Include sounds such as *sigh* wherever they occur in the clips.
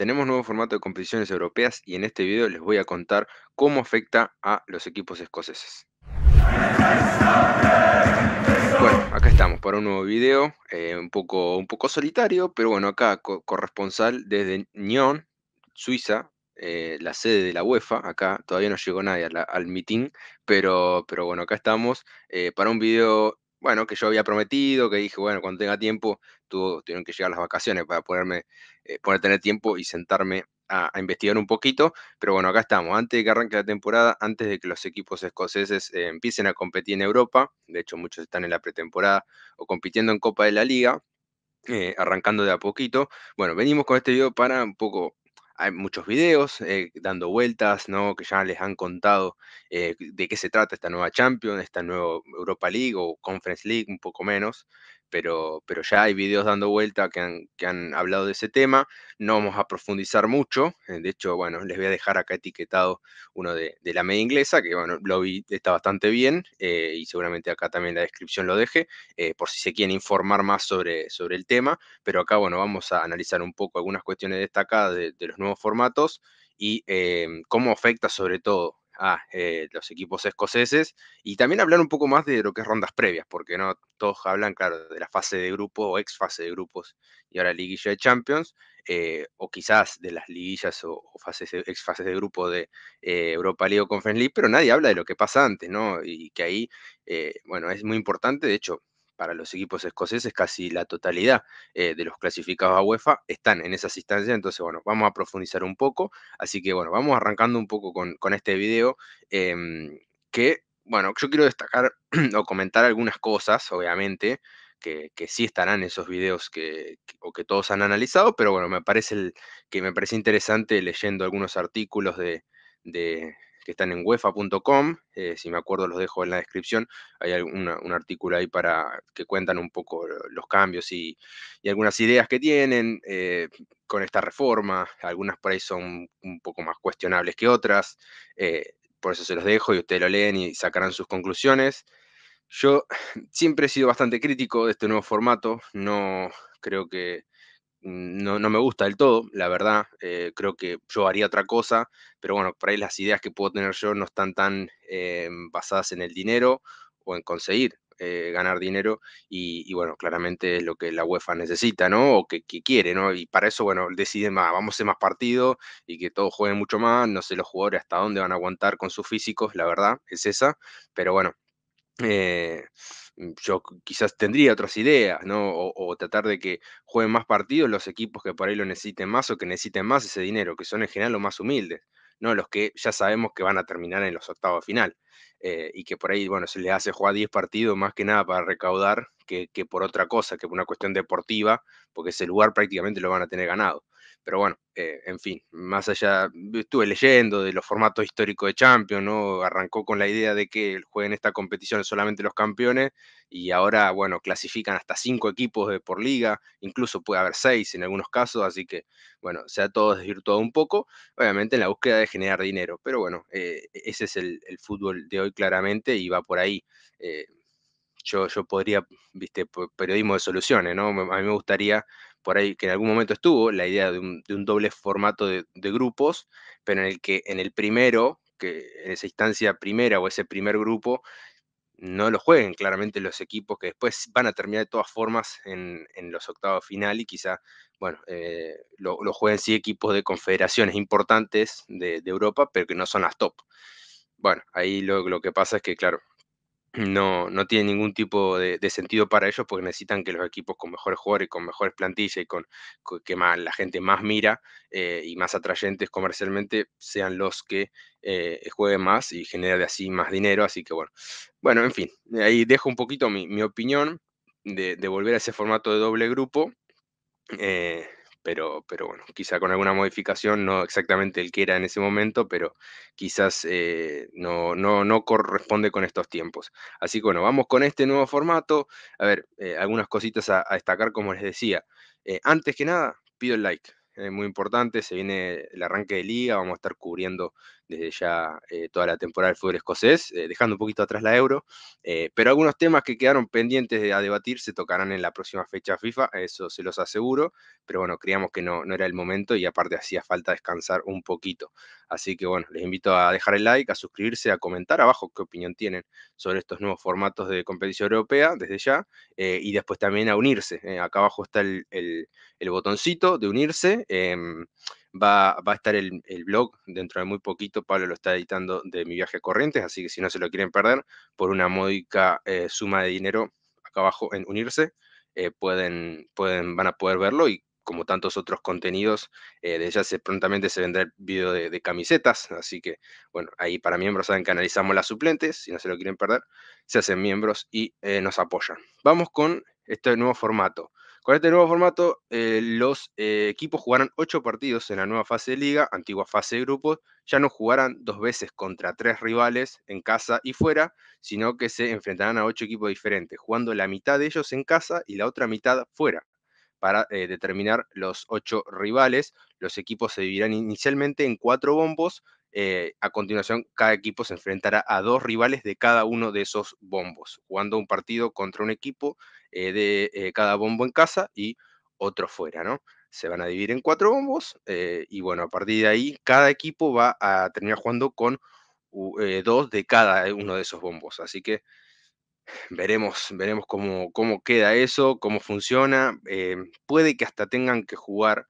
Tenemos nuevo formato de competiciones europeas y en este video les voy a contar cómo afecta a los equipos escoceses. Bueno, acá estamos para un nuevo video, eh, un, poco, un poco solitario, pero bueno, acá corresponsal desde Nyon, Suiza, eh, la sede de la UEFA, acá todavía no llegó nadie al meeting, pero, pero bueno, acá estamos eh, para un video bueno, que yo había prometido, que dije, bueno, cuando tenga tiempo, tuvieron que llegar las vacaciones para ponerme eh, por tener tiempo y sentarme a, investigar un poquito. Pero bueno, acá estamos. Antes de que arranque la temporada, antes de que los equipos escoceses eh, empiecen a competir en Europa, de hecho muchos están en la pretemporada o compitiendo en Copa de la Liga, eh, arrancando de a poquito. Bueno, venimos con este video para un poco hay muchos videos dando vueltas, ¿no? Que ya les han contado de qué se trata esta nueva Champions, esta nueva Europa League o Conference League, un poco menos pero, ya hay videos dando vuelta que han, hablado de ese tema. No vamos a profundizar mucho. Eh, de hecho, bueno, les voy a dejar acá etiquetado uno de, la media inglesa, que bueno, lo vi, está bastante bien, eh, y seguramente acá también la descripción lo deje, eh, por si se quieren informar más sobre, sobre el tema. Pero acá, bueno, vamos a analizar un poco algunas cuestiones destacadas de, los nuevos formatos y cómo afecta sobre todo a eh, los equipos escoceses y también hablar un poco más de lo que es rondas previas, porque no todos hablan, claro, de la fase de grupo o ex fase de grupos y ahora liguilla de Champions, eh, o quizás de las liguillas o, fases, ex fases de grupo de eh, Europa League o Conference League, pero nadie habla de lo que pasa antes, ¿no? Y que ahí, bueno, es muy importante, de hecho, para los equipos escoceses casi la totalidad eh, de los clasificados a UEFA están en esas instancias, entonces bueno, vamos a profundizar un poco, así que bueno, vamos arrancando un poco con, este video em, que, bueno, yo quiero destacar *clears throat* o comentar algunas cosas, obviamente, que, sí estarán esos videos que, o que todos han analizado, pero bueno, me parece que me parece interesante leyendo algunos artículos de, que están en uefa.com. Eh, si me acuerdo, los dejo en la descripción. Hay un artículo ahí para que cuentan un poco los cambios y, algunas ideas que tienen eh, con esta reforma. Algunas por ahí son un poco más cuestionables que otras. Eh, por eso se los dejo y ustedes lo leen y sacarán sus conclusiones. Yo siempre he sido bastante crítico de este nuevo formato. No creo que no, no, me gusta del todo, la verdad. Eh, creo que yo haría otra cosa, pero bueno, por ahí las ideas que puedo tener yo no están tan eh, basadas en el dinero o en conseguir eh, ganar dinero y, bueno, claramente es lo que la UEFA necesita, ¿no? O que, quiere, ¿no? Y para eso, bueno, deciden más, vamos a hacer más partidos y que todos jueguen mucho más, no sé los jugadores hasta dónde van a aguantar con sus físicos, la verdad, es esa, pero bueno. Mm, yo quizás tendría otras ideas, ¿no? O, tratar de que jueguen más partidos los equipos que por ahí lo necesiten más o que necesiten más ese dinero, que son en general los más humildes, ¿no? Los que ya sabemos que van a terminar en los octavos de final eh, y que por ahí, bueno, se les hace jugar 10 partidos más que nada para recaudar que, que por otra cosa, que por una cuestión deportiva, porque ese lugar prácticamente lo van a tener ganado. Pero bueno, eh, en fin, más allá, estuve leyendo de los formatos históricos de Champions, ¿no? Arrancó con la idea de que jueguen esta competición solamente los campeones y ahora, bueno, clasifican hasta cinco equipos de por liga, incluso puede haber seis en algunos casos, así que, bueno, se ha todo desvirtuado un poco, obviamente en la búsqueda de generar dinero, pero bueno, eh, e-, ese es el, fútbol de hoy claramente y va por ahí. Eh, yo, yo podría, viste, periodismo de soluciones, ¿no? A mí me gustaría por ahí que en algún momento estuvo, la idea de un, doble formato de, grupos, pero en el que en el primero, que en esa instancia primera o ese primer grupo, no lo jueguen claramente los equipos que después van a terminar de todas formas en, los octavos final y quizá, bueno, eh, lo, jueguen sí equipos de confederaciones importantes de, Europa, pero que no son las top. Bueno, ahí lo, lo que pasa es que, claro, no, no tiene ningún tipo de, sentido para ellos porque necesitan que los equipos con mejores jugadores, con mejores plantillas y con, que la gente más mira eh, y más atrayentes comercialmente sean los que eh, jueguen más y generen así más dinero. Así que bueno, bueno, en fin, ahí dejo un poquito mi, opinión de, de, volver a ese formato de doble grupo. Eh, pero, bueno, quizá con alguna modificación, no exactamente el que era en ese momento, pero quizás eh, no, no, corresponde con estos tiempos. Así que bueno, vamos con este nuevo formato. A ver, eh, algunas cositas a, destacar, como les decía. Eh, antes que nada, pido el like. Es muy importante, se viene el arranque de liga, vamos a estar cubriendo desde ya eh, toda la temporada del fútbol escocés, eh, dejando un poquito atrás la euro, eh, pero algunos temas que quedaron pendientes de, a debatir se tocarán en la próxima fecha FIFA, eso se los aseguro, pero bueno, creíamos que no, no era el momento y aparte hacía falta descansar un poquito. Así que bueno, les invito a dejar el like, a suscribirse, a comentar abajo qué opinión tienen sobre estos nuevos formatos de competición europea desde ya y después también a unirse. acá abajo está el, el botoncito de unirse. Em, Va, a estar el, blog dentro de muy poquito, Pablo lo está editando de mi viaje a Corrientes, así que si no se lo quieren perder, por una módica eh, suma de dinero acá abajo en unirse, eh, pueden, pueden, van a poder verlo y como tantos otros contenidos, eh, de ya se, prontamente se vendrá el video de, camisetas, así que, bueno, ahí para miembros saben que analizamos las suplentes, si no se lo quieren perder, se hacen miembros y nos apoyan. Vamos con este nuevo formato. Con este nuevo formato, eh, los eh, equipos jugarán ocho partidos en la nueva fase de liga, antigua fase de grupos, ya no jugarán dos veces contra tres rivales en casa y fuera, sino que se enfrentarán a ocho equipos diferentes, jugando la mitad de ellos en casa y la otra mitad fuera para eh, determinar los ocho rivales. Los equipos se dividirán inicialmente en cuatro bombos eh, a continuación, cada equipo se enfrentará a dos rivales de cada uno de esos bombos, jugando un partido contra un equipo eh, de eh, cada bombo en casa y otro fuera, ¿no? Se van a dividir en cuatro bombos y bueno, a partir de ahí, cada equipo va a terminar jugando con dos de cada uno de esos bombos. Así que veremos, veremos cómo, cómo queda eso, cómo funciona. puede que hasta tengan que jugar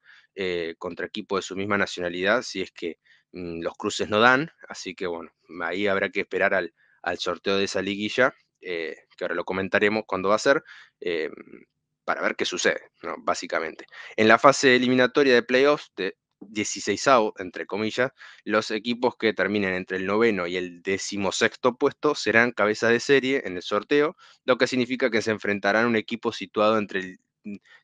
contra equipos de su misma nacionalidad si es que Mm, los cruces no dan, así que bueno, ahí habrá que esperar al, al sorteo de esa liguilla, eh, que ahora lo comentaremos cuando va a ser, eh, para ver qué sucede, básicamente. En la fase eliminatoria de playoffs, de 16 entre comillas, los equipos que terminen entre el noveno y el decimosexto puesto serán cabeza de serie en el sorteo, lo que significa que se enfrentarán a un equipo situado entre el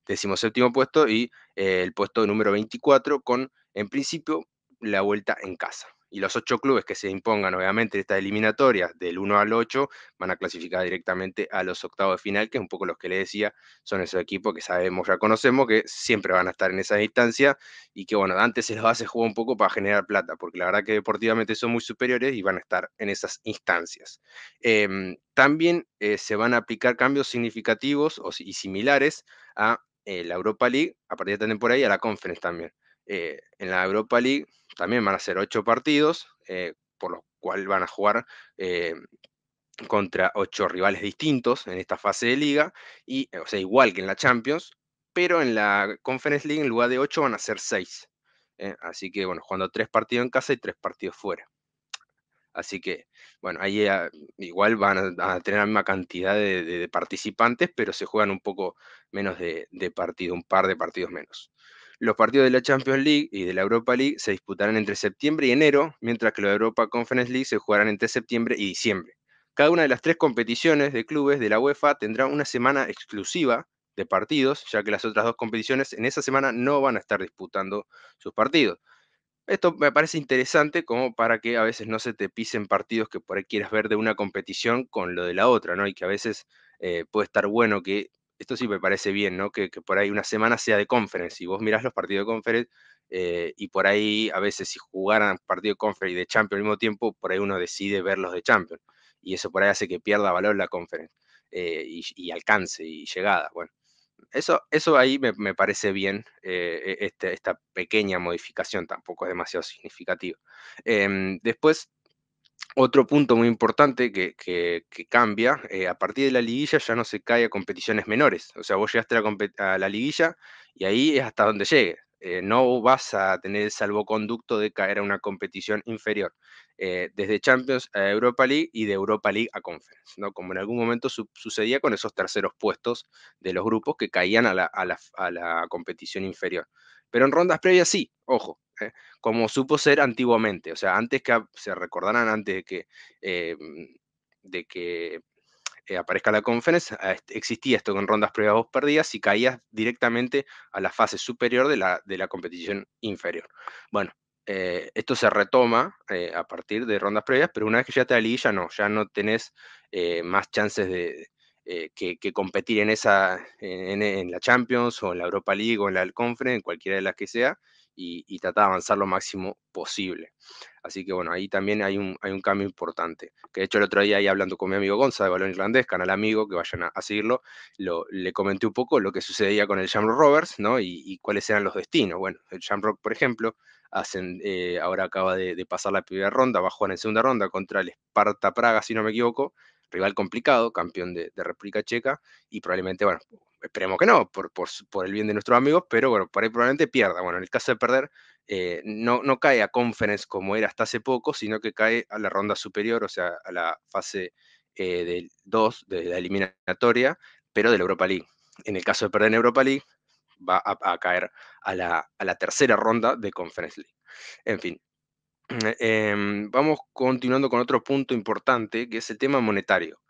decimoséptimo puesto y eh, el puesto número 24, con en principio la vuelta en casa. Y los ocho clubes que se impongan, obviamente, en estas eliminatorias, del 1 al 8, van a clasificar directamente a los octavos de final, que es un poco los que le decía, son esos equipos que sabemos, ya conocemos, que siempre van a estar en esa distancia y que, bueno, antes se los hace jugar un poco para generar plata, porque la verdad que deportivamente son muy superiores y van a estar en esas instancias. Em, también eh, se van a aplicar cambios significativos y similares a eh, la Europa League, a partir de esta temporada, y a la Conference también. Eh, en la Europa League también van a ser ocho partidos, eh, por lo cual van a jugar eh, contra ocho rivales distintos en esta fase de liga, y, o sea, igual que en la Champions, pero en la Conference League en lugar de ocho van a ser seis. así que, bueno, jugando tres partidos en casa y tres partidos fuera. Así que, bueno, ahí ah, igual van a, tener la misma cantidad de, participantes, pero se juegan un poco menos de, de partido, un par de partidos menos. Los partidos de la Champions League y de la Europa League se disputarán entre septiembre y enero, mientras que los de Europa Conference League se jugarán entre septiembre y diciembre. Cada una de las tres competiciones de clubes de la UEFA tendrá una semana exclusiva de partidos, ya que las otras dos competiciones en esa semana no van a estar disputando sus partidos. Esto me parece interesante como para que a veces no se te pisen partidos que por ahí quieras ver de una competición con lo de la otra, ¿no? Y que a veces eh, puede estar bueno que esto sí me parece bien, ¿no? Que, por ahí una semana sea de conference. Y vos mirás los partidos de conference eh, y por ahí a veces si jugaran partido de conference y de champion al mismo tiempo, por ahí uno decide verlos de champion. Y eso por ahí hace que pierda valor la conference eh, y, alcance y llegada. Bueno, eso, eso ahí me, parece bien, eh, e, este, esta pequeña modificación tampoco es demasiado significativa. Em, después, otro punto muy importante que, cambia, eh, a partir de la liguilla ya no se cae a competiciones menores. O sea, vos llegaste a la, liguilla y ahí es hasta donde llegue. Eh, no vas a tener el salvoconducto de caer a una competición inferior. Eh, desde Champions a Europa League y de Europa League a Conference, ¿no? Como en algún momento sucedía con esos terceros puestos de los grupos que caían a la competición inferior. Pero en rondas previas sí, ojo, eh, como supo ser antiguamente, o sea, antes que se recordaran, antes de que, eh, mm, de que eh, aparezca la conference, existía esto con rondas previas vos perdidas y caías directamente a la fase superior de la, de la competición inferior. Bueno, esto se retoma a partir de rondas previas, pero una vez que ya te alí ya no, ya no tenés más chances de que, competir en esa, en, la Champions o en la Europa League o en la Conference, en cualquiera de las que sea, y, tratar de avanzar lo máximo posible. Así que bueno, ahí también hay un, hay un cambio importante. Que de hecho el otro día ahí hablando con mi amigo Gonza de Balón Irlandés, canal amigo, que vayan a, seguirlo, le comenté un poco lo que sucedía con el Shamrock Rovers, ¿no? Y, cuáles eran los destinos. Bueno, el Shamrock, por ejemplo, hacen, eh, ahora acaba de, pasar la primera ronda, va a jugar en segunda ronda contra el Sparta Praga, si no me equivoco, rival complicado, campeón de, de República Checa, y probablemente, bueno, esperemos que no, por, el bien de nuestros amigos, pero bueno, por ahí probablemente pierda. Bueno, en el caso de perder, eh, no, cae a conference como era hasta hace poco, sino que cae a la ronda superior, o sea, a la fase eh, del 2 de la eliminatoria, pero de la Europa League. En el caso de perder en Europa League, va a, caer a la, tercera ronda de Conference League. En fin. *clears throat* Em, vamos continuando con otro punto importante, que es el tema monetario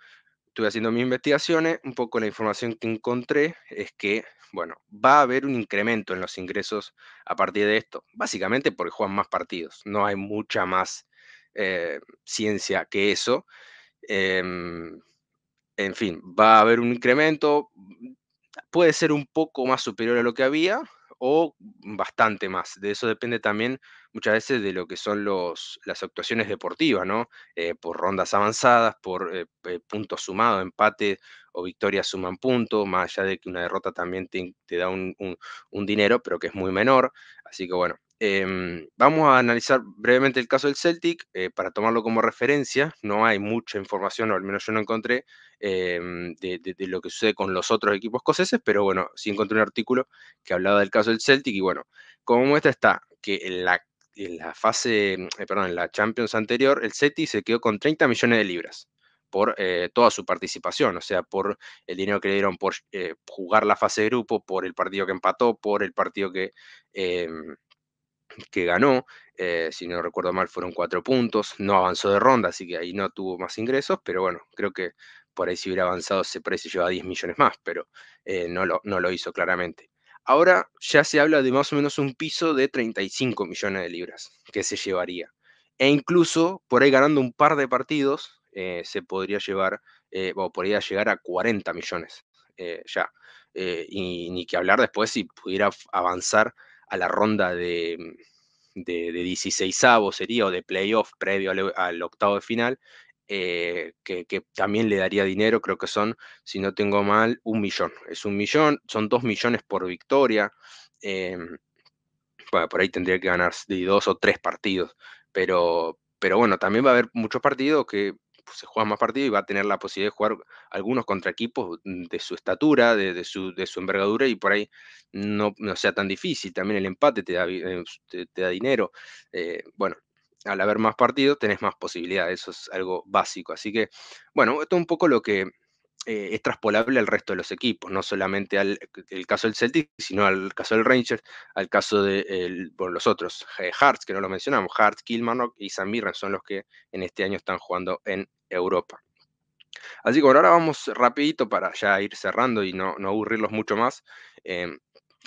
estuve haciendo mis investigaciones, un poco la información que encontré es que, bueno, va a haber un incremento en los ingresos a partir de esto, básicamente porque juegan más partidos, no hay mucha más eh, ciencia que eso. Em, en fin, va a haber un incremento, puede ser un poco más superior a lo que había, o bastante más. De eso depende también muchas veces de lo que son los, las actuaciones deportivas, ¿no? Eh, por rondas avanzadas, por eh, eh, puntos sumados, empate o victoria suman puntos, más allá de que una derrota también te, da un dinero, pero que es muy menor. Así que bueno, Em, vamos a analizar brevemente el caso del Celtic eh, para tomarlo como referencia. No hay mucha información, o al menos yo no encontré, em, de, lo que sucede con los otros equipos escoceses, pero bueno, sí encontré un artículo que hablaba del caso del Celtic y bueno, como muestra está que en la, fase, em, eh, perdón, en la Champions anterior, el Celtic se quedó con 30 millones de libras por eh, toda su participación, o sea, por el dinero que le dieron por jugar la fase de grupo, por el partido que empató, por el partido que, que ganó, eh, si no recuerdo mal fueron cuatro puntos, no avanzó de ronda, así que ahí no tuvo más ingresos, pero bueno, creo que por ahí si hubiera avanzado se precio lleva 10 millones más, pero eh, no, lo, no lo hizo claramente. Ahora ya se habla de más o menos un piso de 35 millones de libras que se llevaría. E incluso por ahí ganando un par de partidos eh, se podría llevar, o podría llegar a 40 millones ya. y ni que hablar después si pudiera avanzar a la ronda de, de, de 16 sería, o de playoff previo al, octavo de final, eh, que, también le daría dinero, creo que son, si no tengo mal, un millón. Es un millón, son dos millones por victoria. Em, por ahí tendría que ganar dos o tres partidos, pero, pero bueno, también va a haber muchos partidos que pues, se juega más partidos y va a tener la posibilidad de jugar algunos contra equipos mm, de su estatura, de, su, de su, envergadura y por ahí no, no, sea tan difícil. También el empate te da, eh, dinero. Eh, bueno, al haber más partidos tenés más posibilidades, eso es algo básico. Así que, bueno, esto es un poco lo que, eh, es traspolable al resto de los equipos, no solamente al el caso del Celtic, sino al caso del Rangers, al caso de los otros, eh, Hearts, que no lo mencionamos, Hearts, Kilmarnock y San Mirren son los que en este año están jugando en Europa. Así que ahora vamos rapidito para ya ir cerrando y no, aburrirlos mucho más eh,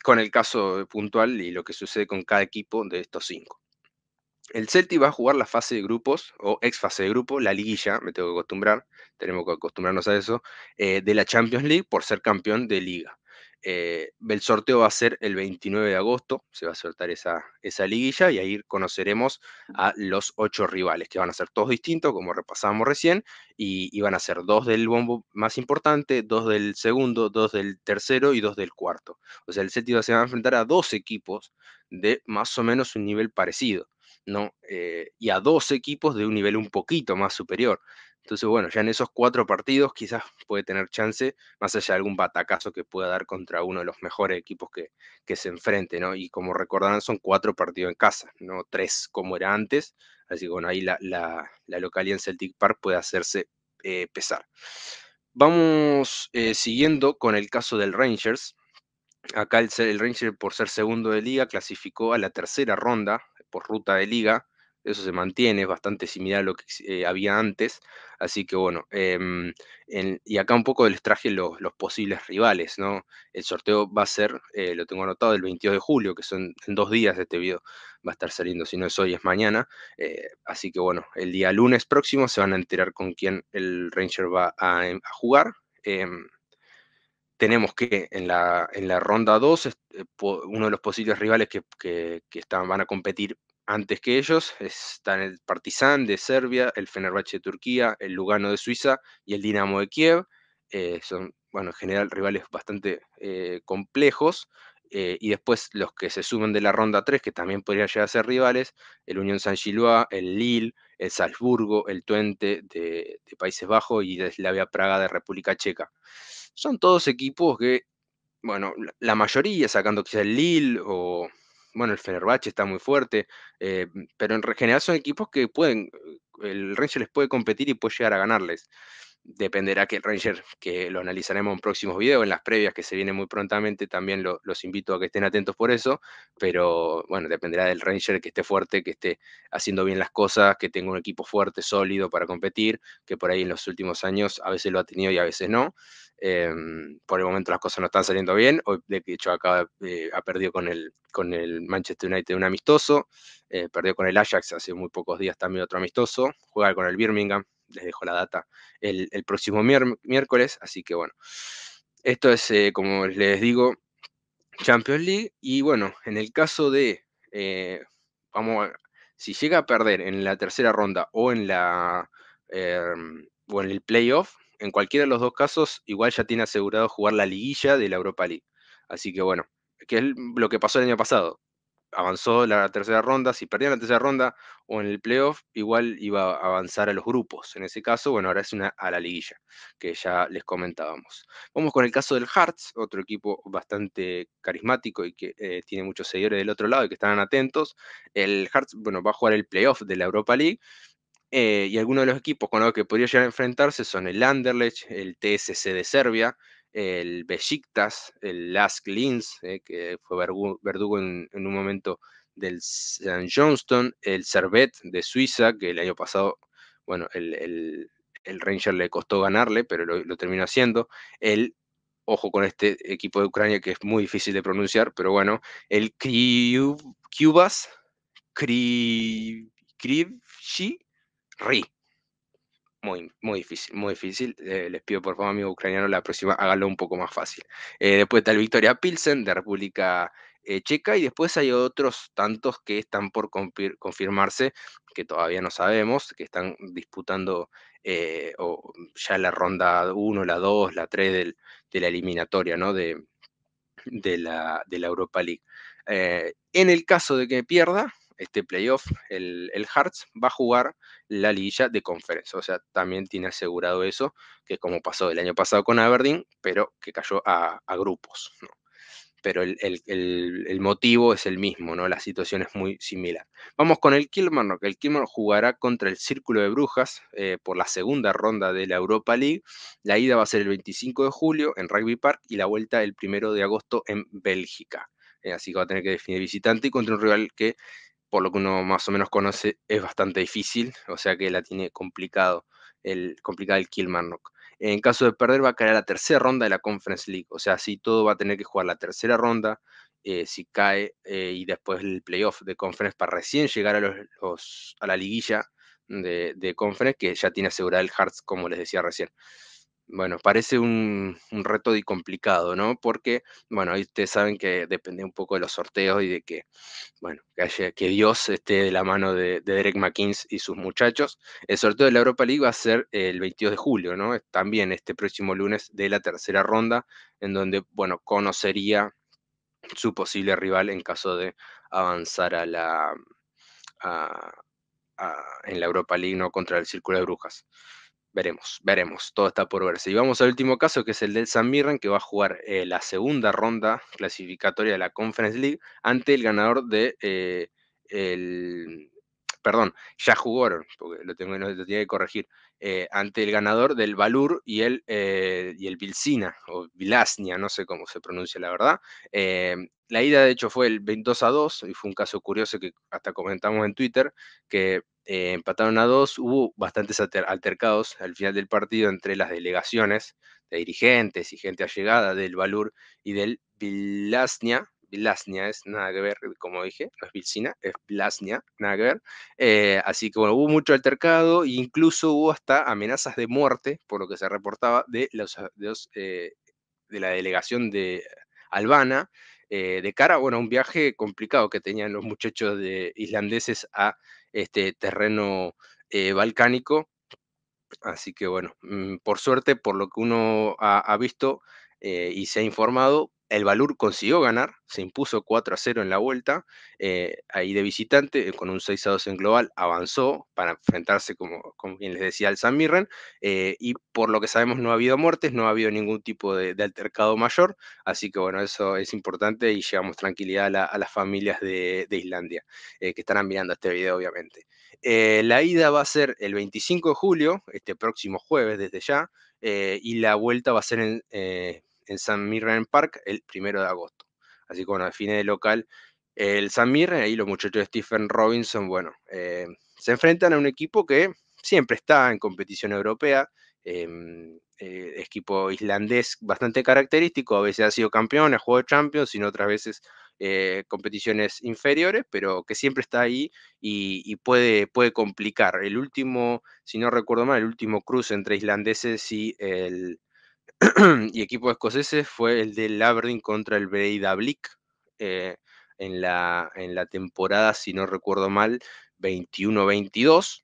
con el caso puntual y lo que sucede con cada equipo de estos cinco el Celtic va a jugar la fase de grupos, o ex fase de grupo, la liguilla, me tengo que acostumbrar, tenemos que acostumbrarnos a eso, eh, de la Champions League por ser campeón de liga. Eh, el sorteo va a ser el 29 de agosto, se va a soltar esa, esa liguilla y ahí conoceremos a los ocho rivales, que van a ser todos distintos, como repasábamos recién, y, van a ser dos del bombo más importante, dos del segundo, dos del tercero y dos del cuarto. O sea, el Celtic se va a enfrentar a dos equipos de más o menos un nivel parecido. ¿no? Eh, y a dos equipos de un nivel un poquito más superior. Entonces, bueno, ya en esos cuatro partidos quizás puede tener chance, más allá de algún batacazo que pueda dar contra uno de los mejores equipos que, se enfrente, ¿no? Y como recordarán, son cuatro partidos en casa, no tres como era antes. Así que, bueno, ahí la, la, localidad en Celtic Park puede hacerse eh, pesar. Vamos eh, siguiendo con el caso del Rangers. Acá el, el Ranger, por ser segundo de liga, clasificó a la tercera ronda por ruta de liga, eso se mantiene, es bastante similar a lo que eh, había antes. Así que bueno, em, y acá un poco les traje los, posibles rivales, ¿no? El sorteo va a ser, eh, lo tengo anotado, el 22 de julio, que son en dos días de este video va a estar saliendo, si no es hoy es mañana. Eh, así que bueno, el día lunes próximo se van a enterar con quién el Ranger va a em, jugar. Em, tenemos que en la, ronda 2, eh, uno de los posibles rivales que, que, van a competir antes que ellos están el Partizan de Serbia, el Fenerbahce de Turquía, el Lugano de Suiza y el Dinamo de Kiev. Eh, son, bueno, en general, rivales bastante eh, complejos. Eh, y después los que se sumen de la ronda 3, que también podrían llegar a ser rivales, el Unión San Gilois, el Lille, el Salzburgo, el Twente de, Países Bajos y de Slavia Praga de República Checa. Son todos equipos que, bueno, la mayoría, sacando quizá el Lille o, bueno, el Fenerbahce está muy fuerte, eh, pero en general son equipos que pueden, eh, el se les puede competir y puede llegar a ganarles dependerá que el Ranger, que lo analizaremos en próximos videos, en las previas que se vienen muy prontamente, también los invito a que estén atentos por eso, pero bueno, dependerá del Ranger que esté fuerte, que esté haciendo bien las cosas, que tenga un equipo fuerte, sólido para competir, que por ahí en los últimos años a veces lo ha tenido y a veces no. Em, por el momento las cosas no están saliendo bien, hoy de hecho acá eh, ha perdido con el, Manchester United un amistoso, eh, perdió con el Ajax hace muy pocos días también otro amistoso, juega con el Birmingham les dejo la data el, próximo miércoles. Así que bueno, esto es, eh, como les digo, Champions League. Y bueno, en el caso de, eh, vamos, si llega a perder en la tercera ronda o en la em, o en el playoff, en cualquiera de los dos casos, igual ya tiene asegurado jugar la liguilla de la Europa League. Así que bueno, que es lo que pasó el año pasado avanzó la tercera ronda, si perdía la tercera ronda o en el playoff, igual iba a avanzar a los grupos. En ese caso, bueno, ahora es una a la liguilla, que ya les comentábamos. Vamos con el caso del Hearts, otro equipo bastante carismático y que eh, tiene muchos seguidores del otro lado y que están atentos. El Hearts, bueno, va a jugar el playoff de la Europa League. Eh, y algunos de los equipos con los que podría llegar a enfrentarse son el Anderlecht, el TSC de Serbia, el Besiktas, el Lask Linz, eh, que fue verdugo en, un momento del St. Johnston, el Servet de Suiza, que el año pasado, bueno, el, el, Ranger le costó ganarle, pero lo, terminó haciendo, el, ojo con este equipo de Ucrania que es muy difícil de pronunciar, pero bueno, el Cubas Kri Ri, muy, muy difícil, muy difícil. Eh, les pido por favor, amigo ucraniano, la próxima hágalo un poco más fácil. Eh, después está el Victoria Pilsen de República eh, Checa y después hay otros tantos que están por confirmarse, que todavía no sabemos, que están disputando ya la ronda 1, la 2, la 3 de la eliminatoria ¿no? de, de, la, de la Europa League. en el caso de que pierda, este playoff, el, Hearts va a jugar la liguilla de conferencia. O sea, también tiene asegurado eso, que como pasó el año pasado con Aberdeen, pero que cayó a, grupos. Pero el, motivo es el mismo, ¿no? La situación es muy similar. Vamos con el Kilmarnock. El Kilmarnock jugará contra el Círculo de Brujas eh, por la segunda ronda de la Europa League. La ida va a ser el 25 de julio en Rugby Park y la vuelta el 1 de agosto en Bélgica eh, así que va a tener que definir visitante y contra un rival que por lo que uno más o menos conoce, es bastante difícil, o sea que la tiene complicado el, complicado el Kilmarnock. En caso de perder, va a caer a la tercera ronda de la Conference League, o sea, si todo va a tener que jugar la tercera ronda, eh, si cae, eh, y después el playoff de Conference para recién llegar a, los, a la liguilla de, Conference, que ya tiene asegurado el Hearts, como les decía recién. Bueno, parece un, reto y complicado, ¿no? Porque, bueno, ahí ustedes saben que depende un poco de los sorteos y de que, bueno, que, Dios esté de la mano de, Derek McKinsey y sus muchachos. El sorteo de la Europa League va a ser el 22 de julio, ¿no? También este próximo lunes de la tercera ronda, en donde, bueno, conocería su posible rival en caso de avanzar a la, en la Europa League ¿no? contra el Círculo de Brujas veremos, veremos, todo está por verse. Y vamos al último caso, que es el del San Mirren, que va a jugar eh, la segunda ronda clasificatoria de la Conference League ante el ganador de eh, Perdón, ya jugaron, porque lo, tengo, tenía que corregir, eh, ante el ganador del Valur y el, y el o Vilasnia, no sé cómo se pronuncia la verdad. la ida, de hecho, fue el 22 a 2, y fue un caso curioso que hasta comentamos en Twitter, que eh, empataron a dos, hubo bastantes altercados al final del partido entre las delegaciones de dirigentes y gente allegada del Balur y del Vilasnia, Vilasnia es nada que ver, como dije, no es Vilcina, es Vilasnia, nada que ver. Eh, así que bueno, hubo mucho altercado, e incluso hubo hasta amenazas de muerte, por lo que se reportaba, de, los, de, eh, la delegación de Albana, de cara bueno, a un viaje complicado que tenían los muchachos de, islandeses a este terreno eh, balcánico. Así que bueno, mm, por suerte, por lo que uno ha, visto eh, y se ha informado, el Valur consiguió ganar, se impuso 4 a 0 en la vuelta, eh, ahí de visitante, eh, con un 6 a 2 en global, avanzó para enfrentarse, como, bien les decía, al San Mirren, eh, y por lo que sabemos no ha habido muertes, no ha habido ningún tipo de, altercado mayor, así que bueno, eso es importante y llevamos tranquilidad a, las familias de, Islandia, que estarán mirando este video, obviamente. la ida va a ser el 25 de julio, este próximo jueves desde ya, y la vuelta va a ser en en San Mirren Park el primero de agosto. Así que bueno, define de local, el San Mirren, ahí los muchachos de Stephen Robinson, bueno, eh, se enfrentan a un equipo que siempre está en competición europea, em, eh, equipo islandés bastante característico, a veces ha sido campeón, ha jugado Champions, sino otras veces eh, competiciones inferiores, pero que siempre está ahí y, puede, puede complicar. El último, si no recuerdo mal, el último cruce entre islandeses y el, *clears throat* y equipo escoceses fue el de Aberdeen contra el Breidablik eh, en, la, temporada, si no recuerdo mal, 21-22,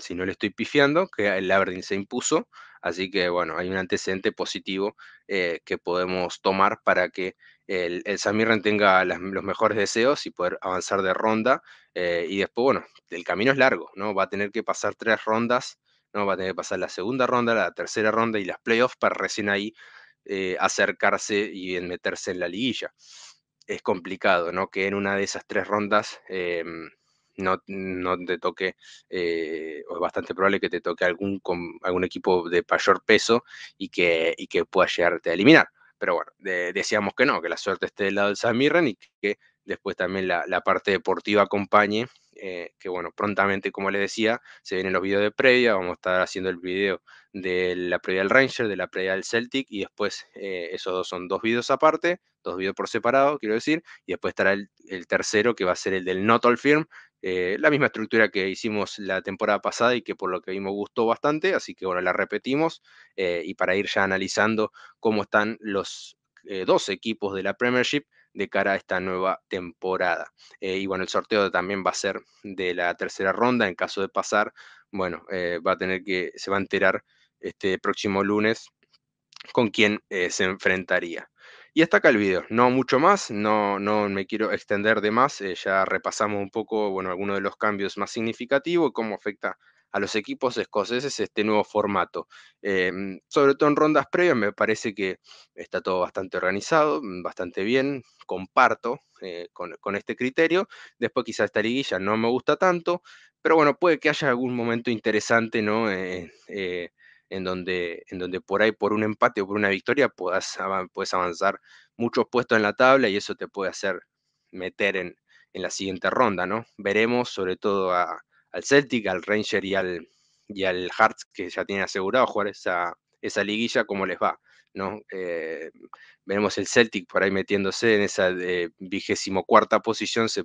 si no le estoy pifiando, que el Aberdeen se impuso. Así que bueno, hay un antecedente positivo eh, que podemos tomar para que el, Samirren tenga los mejores deseos y poder avanzar de ronda. Eh, y después, bueno, el camino es largo, ¿no? Va a tener que pasar tres rondas Va a tener que pasar la segunda ronda, la tercera ronda y las playoffs para recién ahí eh, acercarse y meterse en la liguilla. Es complicado, ¿no? Que en una de esas tres rondas em, no, te toque, eh, o es bastante probable que te toque algún, algún equipo de mayor peso y que, y que pueda llegarte a eliminar. Pero bueno, decíamos que no, que la suerte esté del lado del San y que, después también la parte deportiva acompañe eh, que bueno, prontamente, como les decía, se vienen los videos de previa, vamos a estar haciendo el video de la previa del Ranger, de la previa del Celtic, y después eh, esos dos son dos videos aparte, dos videos por separado, quiero decir, y después estará el, tercero, que va a ser el del Not All Firm, eh, la misma estructura que hicimos la temporada pasada y que por lo que vimos gustó bastante, así que bueno, la repetimos, y para ir ya analizando cómo están los dos equipos de la Premiership de cara a esta nueva temporada. Eh, y bueno, el sorteo también va a ser de la tercera ronda, en caso de pasar, bueno, eh, va a tener que, se va a enterar este próximo lunes con quién eh, se enfrentaría. Y hasta acá el video, no mucho más, no, no me quiero extender de más, ya repasamos un poco, bueno, algunos de los cambios más significativos, cómo afecta a los equipos escoceses este nuevo formato. Em, sobre todo en rondas previas me parece que está todo bastante organizado, mm, bastante bien, comparto eh, con, este criterio. Después quizás esta liguilla no me gusta tanto, pero bueno, puede que haya algún momento interesante, ¿no? Eh, eh, en donde, en donde por ahí, por un empate o por una victoria, puedas, puedes avanzar muchos puestos en la tabla y eso te puede hacer meter en, en la siguiente ronda, ¿no? Veremos sobre todo a, al Celtic, al Ranger y al, y al Hearts, que ya tienen asegurado jugar esa, esa liguilla, cómo les va. ¿no? Eh, veremos el Celtic por ahí metiéndose en esa vigésimo cuarta posición, se,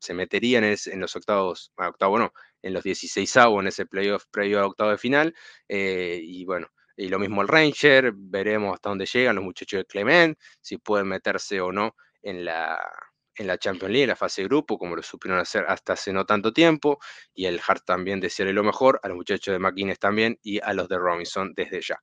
se en, los octavos, ah, octavo no, en los 16 en ese playoff previo a octavo de final, eh, y bueno, y lo mismo el Ranger, veremos hasta dónde llegan los muchachos de Clement, si pueden meterse o no en la, en la Champions League, en la fase de grupo, como lo supieron hacer hasta hace no tanto tiempo, y el Hart también desearle lo mejor, a los muchachos de McInnes también y a los de Robinson desde ya.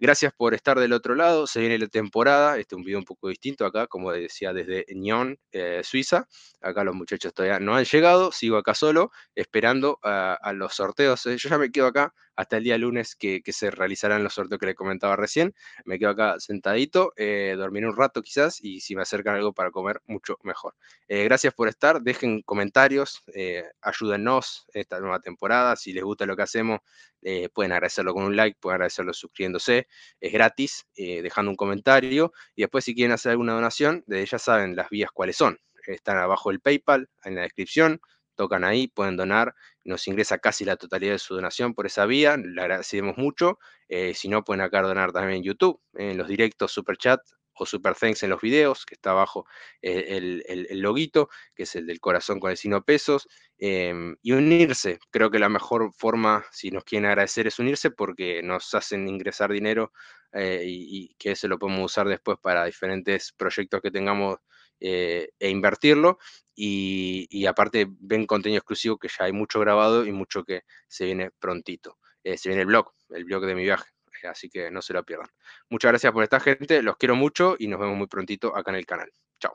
Gracias por estar del otro lado, se viene la temporada, este es un video un poco distinto acá, como decía desde Nyon, eh, Suiza, acá los muchachos todavía no han llegado, sigo acá solo, esperando eh, a los sorteos, eh, yo ya me quedo acá hasta el día lunes que, se realizarán los sorteos que les comentaba recién. Me quedo acá sentadito, eh, dormiré un rato quizás y si me acercan algo para comer, mucho mejor. Eh, gracias por estar, dejen comentarios, eh, ayúdennos esta nueva temporada, si les gusta lo que hacemos, eh, pueden agradecerlo con un like, pueden agradecerlo suscribiéndose, es gratis, dejando un comentario y después si quieren hacer alguna donación, ya saben las vías cuáles son. Están abajo el PayPal, en la descripción, tocan ahí, pueden donar, nos ingresa casi la totalidad de su donación por esa vía, le agradecemos mucho, eh, si no pueden acá donar también en YouTube, en los directos Super Chat o Super Thanks en los videos, que está abajo eh, el, loguito, que es el del corazón con el signo pesos, em, y unirse, creo que la mejor forma, si nos quieren agradecer, es unirse porque nos hacen ingresar dinero eh, y, y que eso lo podemos usar después para diferentes proyectos que tengamos eh, e invertirlo. Y, aparte ven contenido exclusivo que ya hay mucho grabado y mucho que se viene prontito. Eh, se viene el blog, el blog de mi viaje. Eh, así que no se lo pierdan. Muchas gracias por esta gente, los quiero mucho y nos vemos muy prontito acá en el canal. Chao.